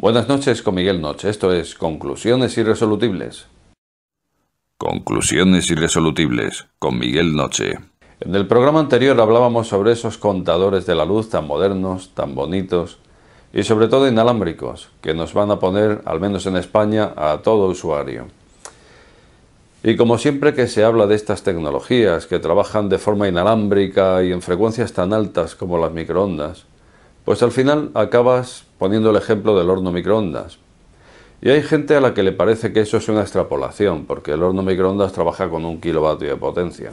Buenas noches con Miguel Noche. Esto es Conclusiones Irresolutibles. Conclusiones Irresolutibles con Miguel Noche. En el programa anterior hablábamos sobre esos contadores de la luz tan modernos, tan bonitos y sobre todo inalámbricos, que nos van a poner, al menos en España, a todo usuario. Y como siempre que se habla de estas tecnologías que trabajan de forma inalámbrica y en frecuencias tan altas como las microondas, pues al final acabas poniendo el ejemplo del horno microondas. Y hay gente a la que le parece que eso es una extrapolación, porque el horno microondas trabaja con un kilovatio de potencia.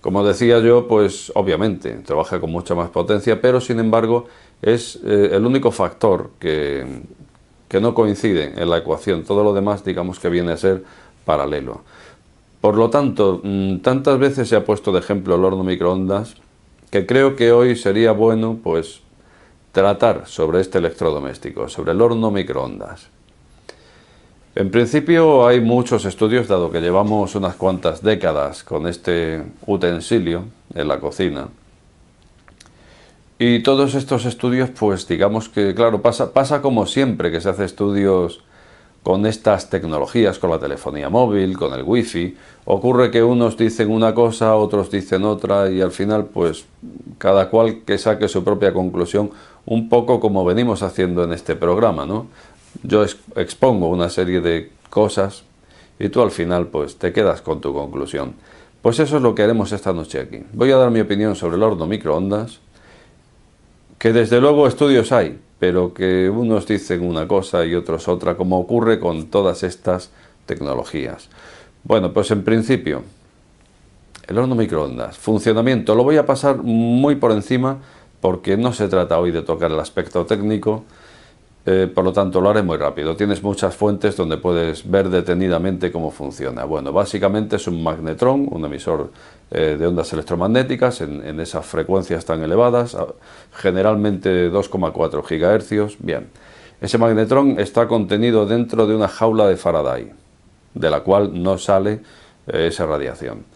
Como decía yo, pues obviamente trabaja con mucha más potencia, pero sin embargo es eh, el único factor que, que no coincide en la ecuación. Todo lo demás digamos que viene a ser paralelo. Por lo tanto, mm, tantas veces se ha puesto de ejemplo el horno microondas que creo que hoy sería bueno pues tratar sobre este electrodoméstico, sobre el horno microondas. En principio hay muchos estudios, dado que llevamos unas cuantas décadas con este utensilio en la cocina. Y todos estos estudios, pues digamos que, claro, pasa, pasa como siempre que se hace estudios con estas tecnologías, con la telefonía móvil, con el wifi. Ocurre que unos dicen una cosa, otros dicen otra y al final, pues cada cual que saque su propia conclusión un poco como venimos haciendo en este programa, ¿no? Yo expongo una serie de cosas y tú al final pues te quedas con tu conclusión. Pues eso es lo que haremos esta noche aquí. Voy a dar mi opinión sobre el horno microondas, que desde luego estudios hay, pero que unos dicen una cosa y otros otra, como ocurre con todas estas tecnologías. Bueno, pues en principio, el horno microondas, funcionamiento, lo voy a pasar muy por encima porque no se trata hoy de tocar el aspecto técnico, eh, por lo tanto lo haré muy rápido. Tienes muchas fuentes donde puedes ver detenidamente cómo funciona. Bueno, básicamente es un magnetrón, un emisor eh, de ondas electromagnéticas en, esas frecuencias tan elevadas, generalmente 2,4 gigahercios. Bien, ese magnetrón está contenido dentro de una jaula de Faraday, de la cual no sale eh, esa radiación.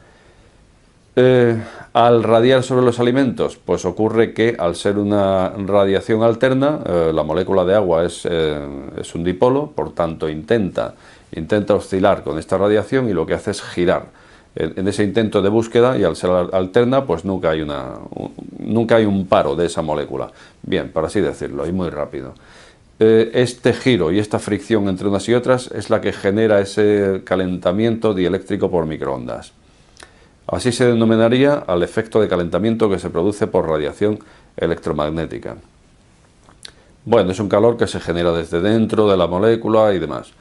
Eh, al radiar sobre los alimentos? Pues ocurre que al ser una radiación alterna, eh, la molécula de agua eh, es, un dipolo, por tanto intenta, intenta oscilar con esta radiación y lo que hace es girar. En, ese intento de búsqueda y al ser alterna, pues nunca hay, una, un, nunca hay un paro de esa molécula. Bien, por así decirlo, y muy rápido este giro y esta fricción entre unas y otras es la que genera ese calentamiento dieléctrico por microondas. Así se denominaría al efecto de calentamiento que se produce por radiación electromagnética. Bueno, es un calor que se genera desde dentro de la molécula y demás.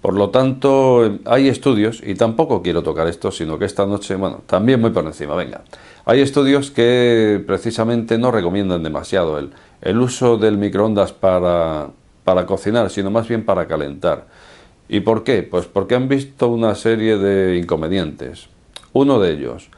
Por lo tanto, hay estudios, y tampoco quiero tocar esto, sino que esta noche, bueno, también muy por encima, venga. Hay estudios que precisamente no recomiendan demasiado el, uso del microondas para cocinar, sino más bien para calentar. ¿Y por qué? Pues porque han visto una serie de inconvenientes. Uno de ellos,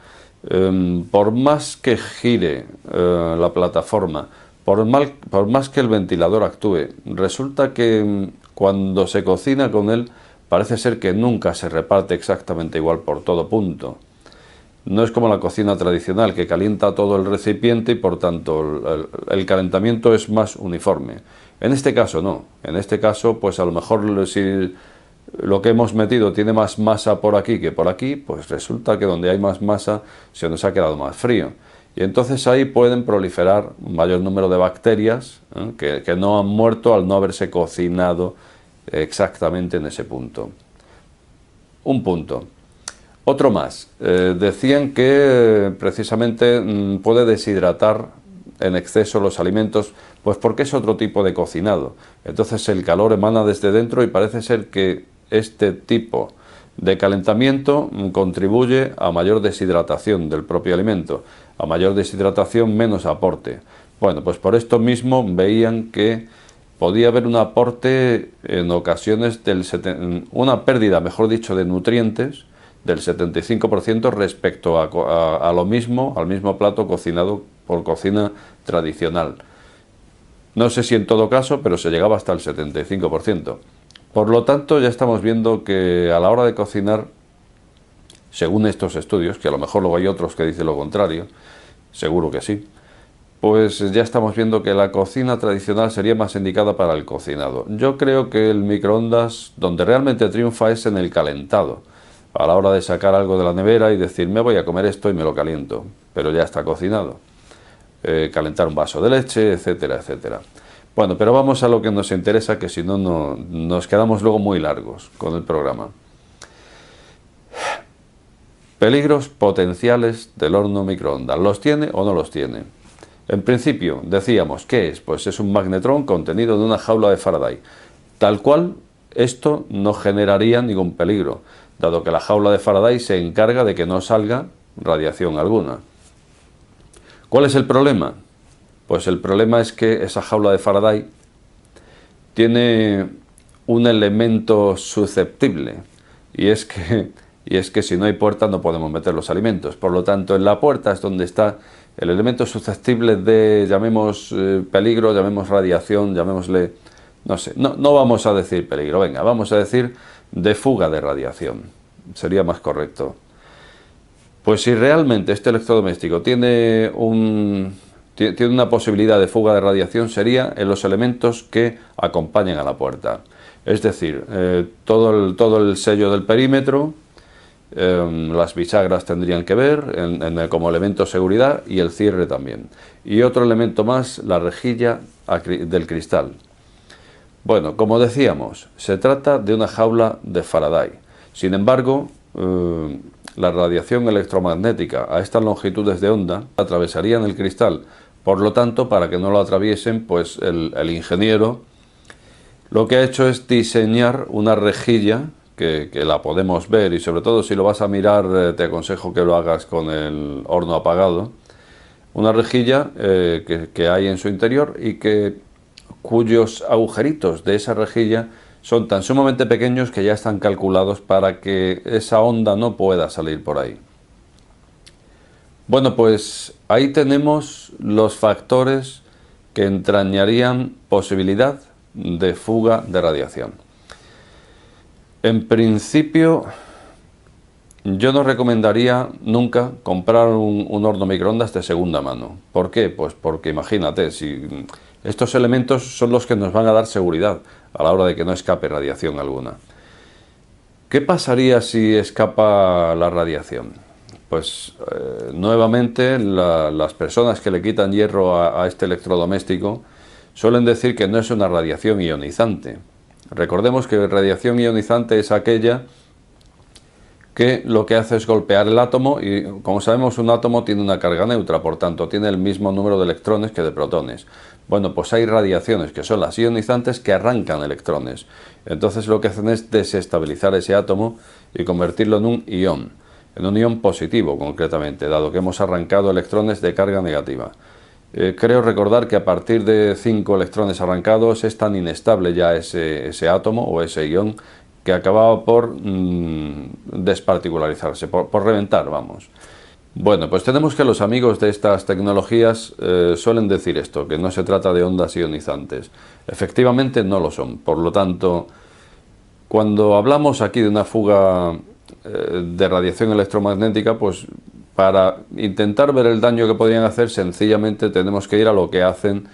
em, por más que gire eh, la plataforma, por, más que el ventilador actúe, resulta que em, cuando se cocina con él parece ser que nunca se reparte exactamente igual por todo punto. No es como la cocina tradicional que calienta todo el recipiente y por tanto el, el calentamiento es más uniforme. En este caso no. En este caso pues a lo mejor si lo que hemos metido tiene más masa por aquí que por aquí, pues resulta que donde hay más masa se nos ha quedado más frío. Y entonces ahí pueden proliferar un mayor número de bacterias ¿eh? que, no han muerto al no haberse cocinado exactamente en ese punto. Un punto. Otro más. Eh, decían que precisamente mm, puede deshidratar en exceso los alimentos, pues porque es otro tipo de cocinado. Entonces el calor emana desde dentro y parece ser que este tipo de calentamiento contribuye a mayor deshidratación del propio alimento, a mayor deshidratación menos aporte. Bueno, pues por esto mismo veían que podía haber un aporte en ocasiones del una pérdida, mejor dicho, de nutrientes del 75% respecto a, a, lo mismo, al mismo plato cocinado por cocina tradicional. No sé si en todo caso, pero se llegaba hasta el 75%. Por lo tanto, ya estamos viendo que a la hora de cocinar, según estos estudios, que a lo mejor luego hay otros que dicen lo contrario, seguro que sí, pues ya estamos viendo que la cocina tradicional sería más indicada para el cocinado. Yo creo que el microondas donde realmente triunfa es en el calentado, a la hora de sacar algo de la nevera y decir me voy a comer esto y me lo caliento, pero ya está cocinado. Eh, calentar un vaso de leche, etcétera, etcétera. Bueno, pero vamos a lo que nos interesa, que si no, nos quedamos luego muy largos con el programa. Peligros potenciales del horno microondas. ¿Los tiene o no los tiene? En principio, decíamos, ¿qué es? Pues es un magnetrón contenido en una jaula de Faraday. Tal cual, esto no generaría ningún peligro, dado que la jaula de Faraday se encarga de que no salga radiación alguna. ¿Cuál es el problema? Pues el problema es que esa jaula de Faraday tiene un elemento susceptible y es que y es que si no hay puerta no podemos meter los alimentos. Por lo tanto, en la puerta es donde está el elemento susceptible de, llamemos eh, peligro, llamemos radiación, llamémosle, no sé, no, no vamos a decir peligro, venga, vamos a decir de fuga de radiación, sería más correcto. Pues si realmente este electrodoméstico tiene un, tiene una posibilidad de fuga de radiación sería en los elementos que acompañan a la puerta. Es decir, eh, todo, el, todo el sello del perímetro, em, las bisagras tendrían que ver como elemento de seguridad y el cierre también. Y otro elemento más, la rejilla del cristal. Bueno, como decíamos, se trata de una jaula de Faraday. Sin embargo, em, la radiación electromagnética a estas longitudes de onda atravesarían el cristal por lo tanto, para que no lo atraviesen, pues el, ingeniero lo que ha hecho es diseñar una rejilla que, la podemos ver y sobre todo si lo vas a mirar eh, te aconsejo que lo hagas con el horno apagado. Una rejilla eh, que, que hay en su interior y que cuyos agujeritos de esa rejilla son tan sumamente pequeños que ya están calculados para que esa onda no pueda salir por ahí. Bueno, pues ahí tenemos los factores que entrañarían posibilidad de fuga de radiación. En principio, yo no recomendaría nunca comprar un, horno microondas de segunda mano. ¿Por qué? Pues porque imagínate, si estos elementos son los que nos van a dar seguridad a la hora de que no escape radiación alguna. ¿Qué pasaría si escapa la radiación? pues eh, nuevamente las personas que le quitan hierro a, a, este electrodoméstico suelen decir que no es una radiación ionizante. Recordemos que radiación ionizante es aquella que lo que hace es golpear el átomo y como sabemos un átomo tiene una carga neutra, por tanto tiene el mismo número de electrones que de protones. Bueno, pues hay radiaciones que son las ionizantes que arrancan electrones. Entonces lo que hacen es desestabilizar ese átomo y convertirlo en un ión en un ion positivo concretamente, dado que hemos arrancado electrones de carga negativa. Eh, creo recordar que a partir de cinco electrones arrancados es tan inestable ya ese, átomo o ese ion que acababa por mm, desparticularizarse, por, reventar, vamos. Bueno, pues tenemos que los amigos de estas tecnologías eh, suelen decir esto, que no se trata de ondas ionizantes. Efectivamente no lo son, por lo tanto, cuando hablamos aquí de una fuga eh, de radiación electromagnética, pues para intentar ver el daño que podrían hacer, sencillamente tenemos que ir a lo que hacen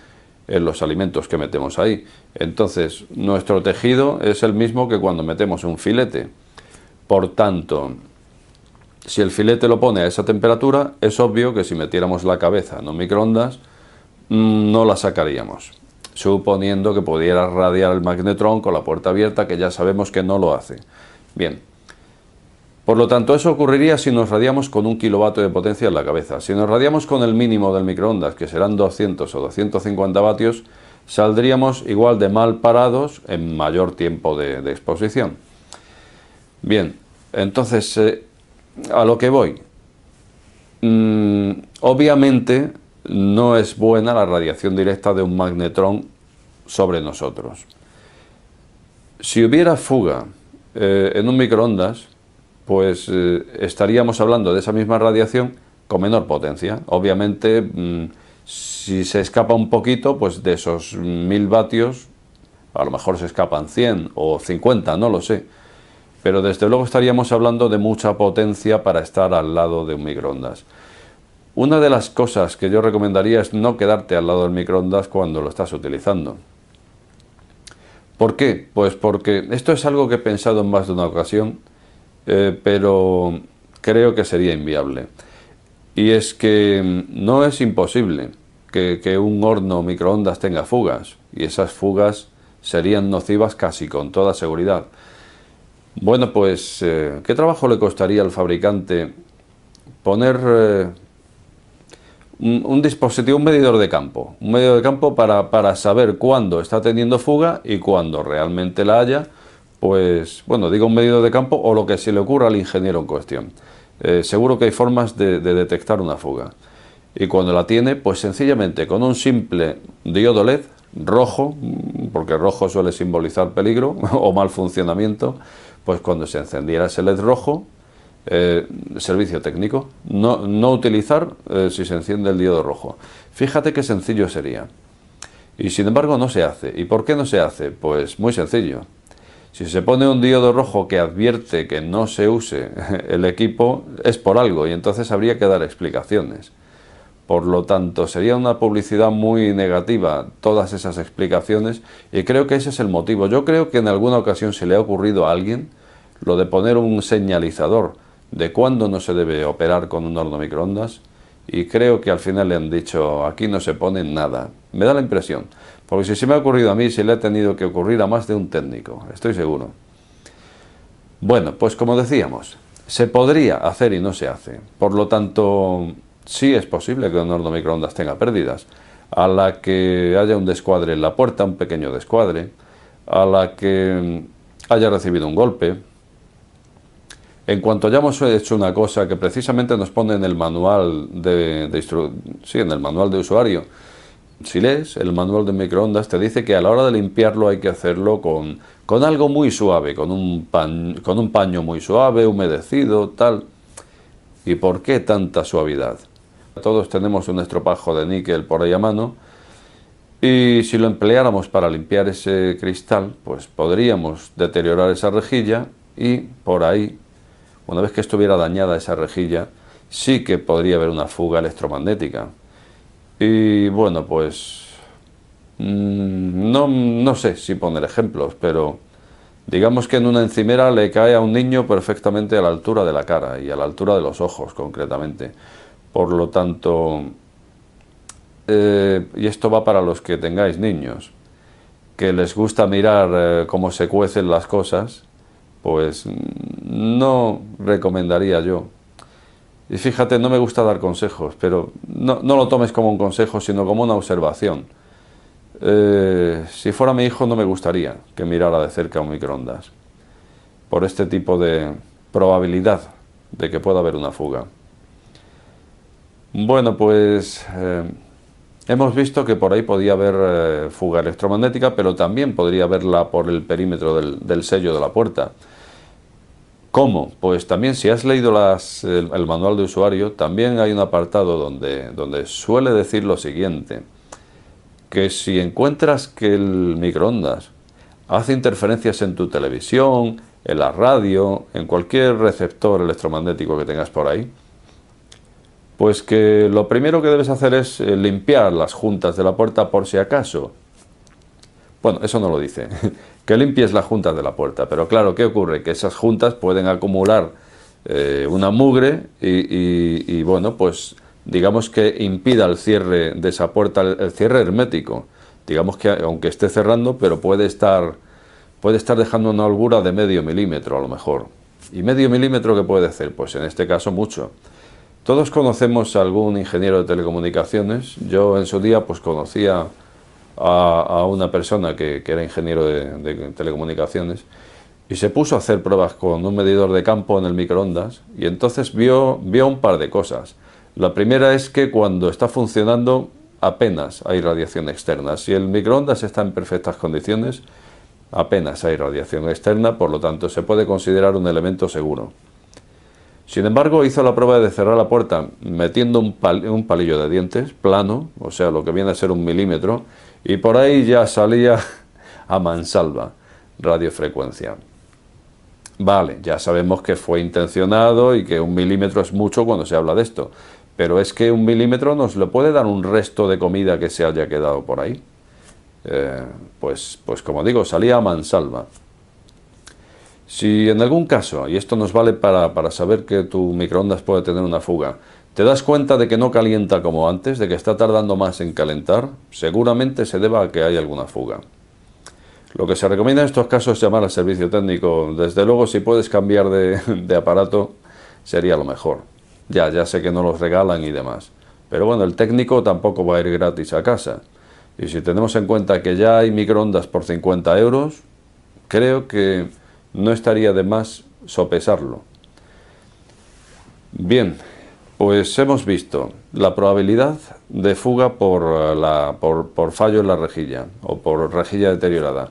en los alimentos que metemos ahí. Entonces, nuestro tejido es el mismo que cuando metemos un filete. Por tanto, si el filete lo pone a esa temperatura, es obvio que si metiéramos la cabeza en microondas, mm, no la sacaríamos, suponiendo que pudiera radiar el magnetrón con la puerta abierta, que ya sabemos que no lo hace. Bien, por lo tanto, eso ocurriría si nos radiamos con un kilovatio de potencia en la cabeza. Si nos radiamos con el mínimo del microondas, que serán 200 o 250 vatios, saldríamos igual de mal parados en mayor tiempo de, exposición. Bien, entonces, eh, a lo que voy. Mm, obviamente no es buena la radiación directa de un magnetrón sobre nosotros. Si hubiera fuga eh, en un microondas, pues eh, estaríamos hablando de esa misma radiación con menor potencia. Obviamente, mm, si se escapa un poquito, pues de esos 1000 vatios, a lo mejor se escapan 100 o 50, no lo sé. Pero desde luego estaríamos hablando de mucha potencia para estar al lado de un microondas. Una de las cosas que yo recomendaría es no quedarte al lado del microondas cuando lo estás utilizando. ¿Por qué? Pues porque esto es algo que he pensado en más de una ocasión eh, pero creo que sería inviable. Y es que mm, no es imposible que, un horno microondas tenga fugas, y esas fugas serían nocivas casi con toda seguridad. Bueno, pues, eh, ¿qué trabajo le costaría al fabricante poner eh, un, dispositivo, un medidor de campo? Un medidor de campo para, para saber cuándo está teniendo fuga y cuándo realmente la haya pues bueno, diga un medido de campo o lo que se le ocurra al ingeniero en cuestión. Eh, seguro que hay formas de, detectar una fuga. Y cuando la tiene, pues sencillamente con un simple diodo LED rojo, mm, porque rojo suele simbolizar peligro o mal funcionamiento, pues cuando se encendiera ese LED rojo, eh, servicio técnico, no, utilizar eh, si se enciende el diodo rojo. Fíjate qué sencillo sería. Y sin embargo no se hace. ¿Y por qué no se hace? Pues muy sencillo. Si se pone un diodo rojo que advierte que no se use el equipo, es por algo y entonces habría que dar explicaciones. Por lo tanto, sería una publicidad muy negativa todas esas explicaciones y creo que ese es el motivo. Yo creo que en alguna ocasión se le ha ocurrido a alguien lo de poner un señalizador de cuándo no se debe operar con un horno microondas y creo que al final le han dicho aquí no se pone nada. Me da la impresión. Porque si se me ha ocurrido a mí, se le ha tenido que ocurrir a más de un técnico, estoy seguro. Bueno, pues como decíamos, se podría hacer y no se hace. Por lo tanto, sí es posible que un horno microondas tenga pérdidas. A la que haya un descuadre en la puerta, un pequeño descuadre, a la que haya recibido un golpe. En cuanto hayamos hecho una cosa que precisamente nos pone en el manual de, de sí, en el manual de usuario, si lees el manual de microondas, te dice que a la hora de limpiarlo hay que hacerlo con, algo muy suave, con un, con un paño muy suave, humedecido, tal. ¿Y por qué tanta suavidad? Todos tenemos un estropajo de níquel por ahí a mano y si lo empleáramos para limpiar ese cristal, pues podríamos deteriorar esa rejilla y por ahí, una vez que estuviera dañada esa rejilla, sí que podría haber una fuga electromagnética. Y bueno, pues mm, no, sé si poner ejemplos, pero digamos que en una encimera le cae a un niño perfectamente a la altura de la cara y a la altura de los ojos concretamente. Por lo tanto, eh, y esto va para los que tengáis niños, que les gusta mirar eh, cómo se cuecen las cosas, pues mm, no recomendaría yo y fíjate, no me gusta dar consejos, pero no, lo tomes como un consejo, sino como una observación. Eh, si fuera mi hijo no me gustaría que mirara de cerca un microondas, por este tipo de probabilidad de que pueda haber una fuga. Bueno, pues eh, hemos visto que por ahí podía haber eh, fuga electromagnética, pero también podría haberla por el perímetro del sello de la puerta. ¿Cómo? Pues también si has leído el, manual de usuario, también hay un apartado donde, donde suele decir lo siguiente, que si encuentras que el microondas hace interferencias en tu televisión, en la radio, en cualquier receptor electromagnético que tengas por ahí, pues que lo primero que debes hacer es eh, limpiar las juntas de la puerta por si acaso, bueno, eso no lo dice. Que limpies las juntas de la puerta. Pero claro, ¿qué ocurre? Que esas juntas pueden acumular eh, una mugre y, bueno, pues digamos que impida el cierre de esa puerta, el cierre hermético. Digamos que aunque esté cerrando, pero puede estar, puede estar dejando una holgura de medio milímetro a lo mejor. ¿Y medio milímetro qué puede hacer? Pues en este caso mucho. Todos conocemos a algún ingeniero de telecomunicaciones. Yo en su día pues conocía a, una persona que, era ingeniero de, telecomunicaciones y se puso a hacer pruebas con un medidor de campo en el microondas y entonces vio, un par de cosas. La primera es que cuando está funcionando apenas hay radiación externa. Si el microondas está en perfectas condiciones, apenas hay radiación externa, por lo tanto se puede considerar un elemento seguro. Sin embargo, hizo la prueba de cerrar la puerta metiendo un palillo de dientes plano, o sea, lo que viene a ser un milímetro, y por ahí ya salía a mansalva radiofrecuencia. Vale, ya sabemos que fue intencionado y que un milímetro es mucho cuando se habla de esto, pero es que un milímetro nos lo puede dar un resto de comida que se haya quedado por ahí. Eh, pues, pues como digo, salía a mansalva. Si en algún caso, y esto nos vale para, para saber que tu microondas puede tener una fuga, ¿Te das cuenta de que no calienta como antes, de que está tardando más en calentar? Seguramente se deba a que hay alguna fuga. Lo que se recomienda en estos casos es llamar al servicio técnico. Desde luego, si puedes cambiar de, aparato, sería lo mejor. Ya, ya sé que no los regalan y demás. Pero bueno, el técnico tampoco va a ir gratis a casa. Y si tenemos en cuenta que ya hay microondas por 50 euros, creo que no estaría de más sopesarlo. Bien, pues hemos visto la probabilidad de fuga eh, por, fallo en la rejilla o por rejilla deteriorada.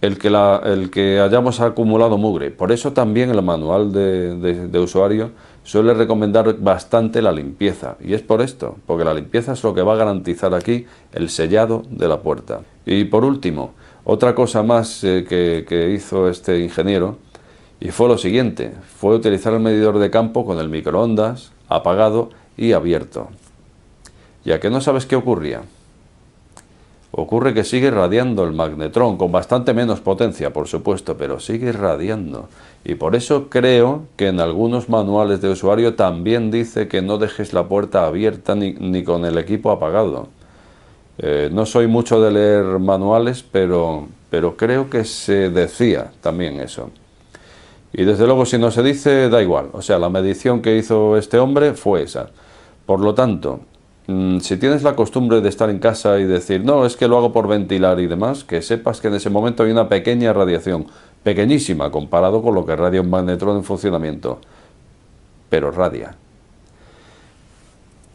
El que, el que, hayamos acumulado mugre. Por eso también el manual de, usuario suele recomendar bastante la limpieza. Y es por esto, porque la limpieza es lo que va a garantizar aquí el sellado de la puerta. Y por último, otra cosa más eh, que, que, hizo este ingeniero, y fue lo siguiente, fue utilizar el medidor de campo con el microondas apagado y abierto. Ya que no sabes qué ocurría. Ocurre que sigue irradiando el magnetrón, con bastante menos potencia, por supuesto, pero sigue irradiando. Y por eso creo que en algunos manuales de usuario también dice que no dejes la puerta abierta ni, con el equipo apagado. Eh, no soy mucho de leer manuales, pero, pero creo que se decía también eso. Y desde luego si no se dice, da igual. O sea, la medición que hizo este hombre fue esa. Por lo tanto, mm, si tienes la costumbre de estar en casa y decir, no, es que lo hago por ventilar y demás, que sepas que en ese momento hay una pequeña radiación, pequeñísima comparado con lo que radia un magnetrón en funcionamiento, pero radia.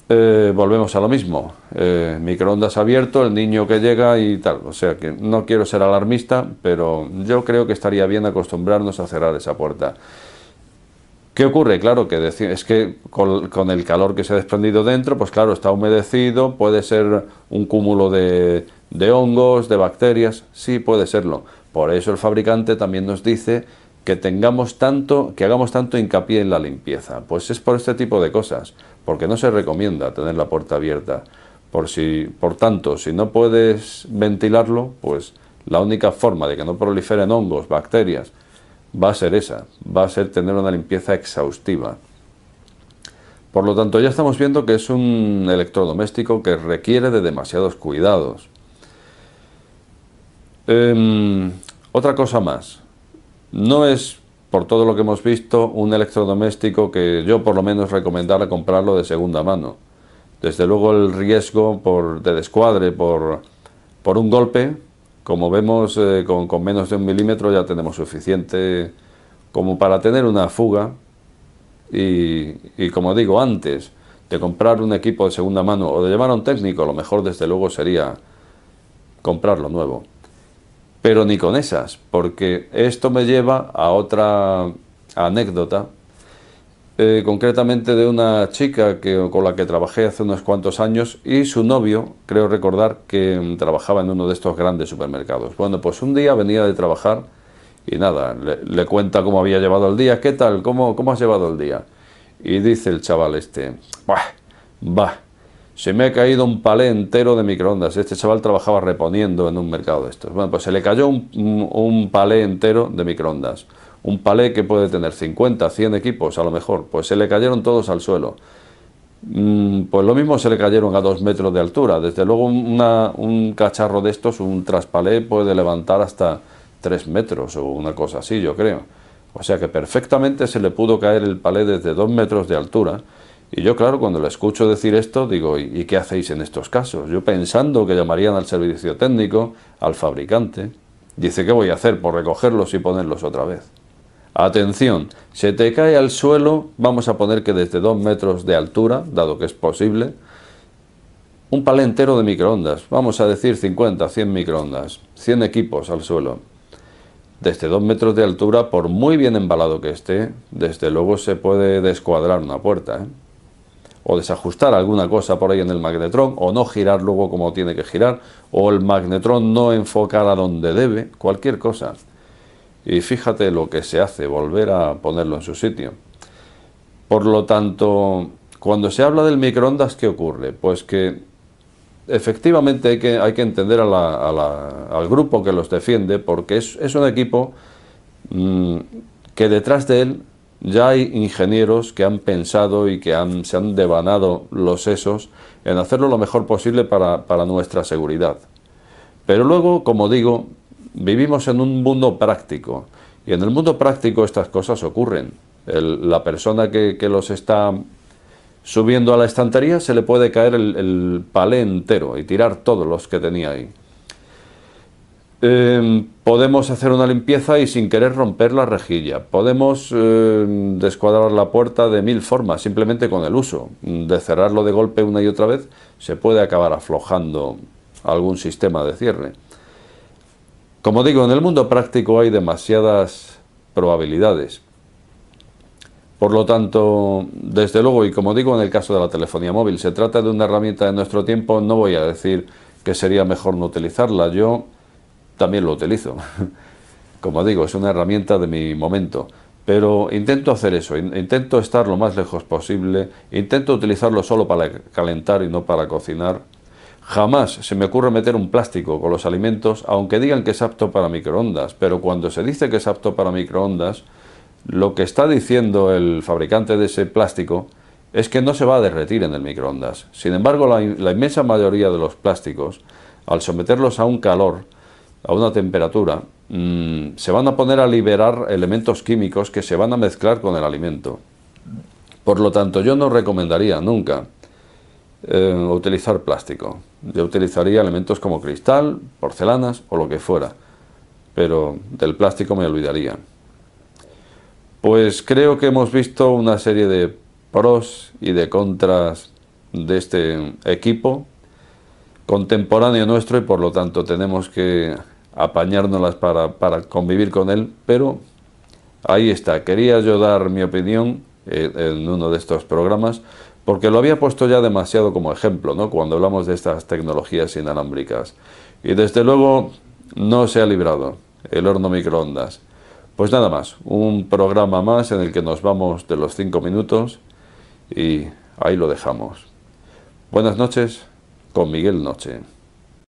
Eh, volvemos a lo mismo. Eh, microondas abierto, el niño que llega y tal. O sea que no quiero ser alarmista, pero yo creo que estaría bien acostumbrarnos a cerrar esa puerta. ¿Qué ocurre? Claro que es que con, el calor que se ha desprendido dentro, pues claro, está humedecido, puede ser un cúmulo de hongos, de bacterias, sí puede serlo. Por eso el fabricante también nos dice que tengamos tanto, que hagamos tanto hincapié en la limpieza. Pues es por este tipo de cosas, porque no se recomienda tener la puerta abierta. Por si, por tanto, si no puedes ventilarlo, pues la única forma de que no proliferen hongos, bacterias, va a ser esa, va a ser tener una limpieza exhaustiva. Por lo tanto, ya estamos viendo que es un electrodoméstico que requiere de demasiados cuidados. Em, otra cosa más, no es, por todo lo que hemos visto, un electrodoméstico que yo por lo menos recomendara comprarlo de segunda mano. Desde luego el riesgo por, de descuadre por, un golpe, como vemos eh, con, menos de un milímetro ya tenemos suficiente como para tener una fuga y, y, como digo antes de comprar un equipo de segunda mano o de llamar a un técnico, lo mejor desde luego sería comprarlo nuevo pero ni con esas, porque esto me lleva a otra anécdota, eh, concretamente de una chica que, con la que trabajé hace unos cuantos años y su novio, creo recordar que trabajaba en uno de estos grandes supermercados. Bueno, pues un día venía de trabajar y nada, le, cuenta cómo había llevado el día, qué tal, cómo, cómo has llevado el día. Y dice el chaval este, bah, bah se me ha caído un palé entero de microondas. Este chaval trabajaba reponiendo en un mercado de estos. Bueno, pues se le cayó un, palé entero de microondas. Un palé que puede tener 50, 100 equipos a lo mejor. Pues se le cayeron todos al suelo. Mm, pues lo mismo se le cayeron a dos metros de altura. Desde luego un cacharro de estos, un traspalé, puede levantar hasta tres metros o una cosa así, yo creo. O sea que perfectamente se le pudo caer el palé desde dos metros de altura y yo, claro, cuando le escucho decir esto, digo, ¿y qué hacéis en estos casos? Yo pensando que llamarían al servicio técnico, al fabricante, dice, ¿qué voy a hacer por recogerlos y ponerlos otra vez? Atención, se te cae al suelo, vamos a poner que desde dos metros de altura, dado que es posible, un palé entero de microondas, vamos a decir 50, 100 microondas, 100 equipos al suelo. Desde dos metros de altura, por muy bien embalado que esté, desde luego se puede descuadrar una puerta. ¿eh? o desajustar alguna cosa por ahí en el magnetrón, o no girar luego como tiene que girar, o el magnetrón no enfocar a donde debe, cualquier cosa. Y fíjate lo que se hace, volver a ponerlo en su sitio. Por lo tanto, cuando se habla del microondas, ¿qué ocurre? Pues que efectivamente hay que, hay que entender al grupo que los defiende, porque es, un equipo mm, que detrás de él ya hay ingenieros que han pensado y que se han devanado los sesos en hacerlo lo mejor posible para, nuestra seguridad. Pero luego, como digo, vivimos en un mundo práctico y en el mundo práctico estas cosas ocurren. la persona que, los está subiendo a la estantería se le puede caer el palé entero y tirar todos los que tenía ahí. Em, podemos hacer una limpieza y sin querer romper la rejilla. Podemos em, descuadrar la puerta de mil formas, simplemente con el uso. De cerrarlo de golpe una y otra vez, se puede acabar aflojando algún sistema de cierre. Como digo, en el mundo práctico hay demasiadas probabilidades. Por lo tanto, desde luego, y como digo en el caso de la telefonía móvil, se trata de una herramienta de nuestro tiempo, no voy a decir que sería mejor no utilizarla. Yo también lo utilizo. Como digo, es una herramienta de mi momento. Pero intento hacer eso, intento estar lo más lejos posible, intento utilizarlo solo para calentar y no para cocinar. Jamás se me ocurre meter un plástico con los alimentos, aunque digan que es apto para microondas, pero cuando se dice que es apto para microondas, lo que está diciendo el fabricante de ese plástico es que no se va a derretir en el microondas. Sin embargo, la, la inmensa mayoría de los plásticos, al someterlos a un calor, a una temperatura, mm, se van a poner a liberar elementos químicos que se van a mezclar con el alimento. Por lo tanto, yo no recomendaría nunca eh, utilizar plástico. Yo utilizaría elementos como cristal, porcelanas o lo que fuera, pero del plástico me olvidaría. Pues creo que hemos visto una serie de pros y de contras de este equipo contemporáneo nuestro y por lo tanto tenemos que apañárnoslas para, para convivir con él, pero ahí está. Quería yo dar mi opinión eh, en uno de estos programas, porque lo había puesto ya demasiado como ejemplo, ¿no? Cuando hablamos de estas tecnologías inalámbricas. Y desde luego no se ha librado el horno microondas. Pues nada más, un programa más en el que nos vamos de los cinco minutos y ahí lo dejamos. Buenas noches con Miguel Noche.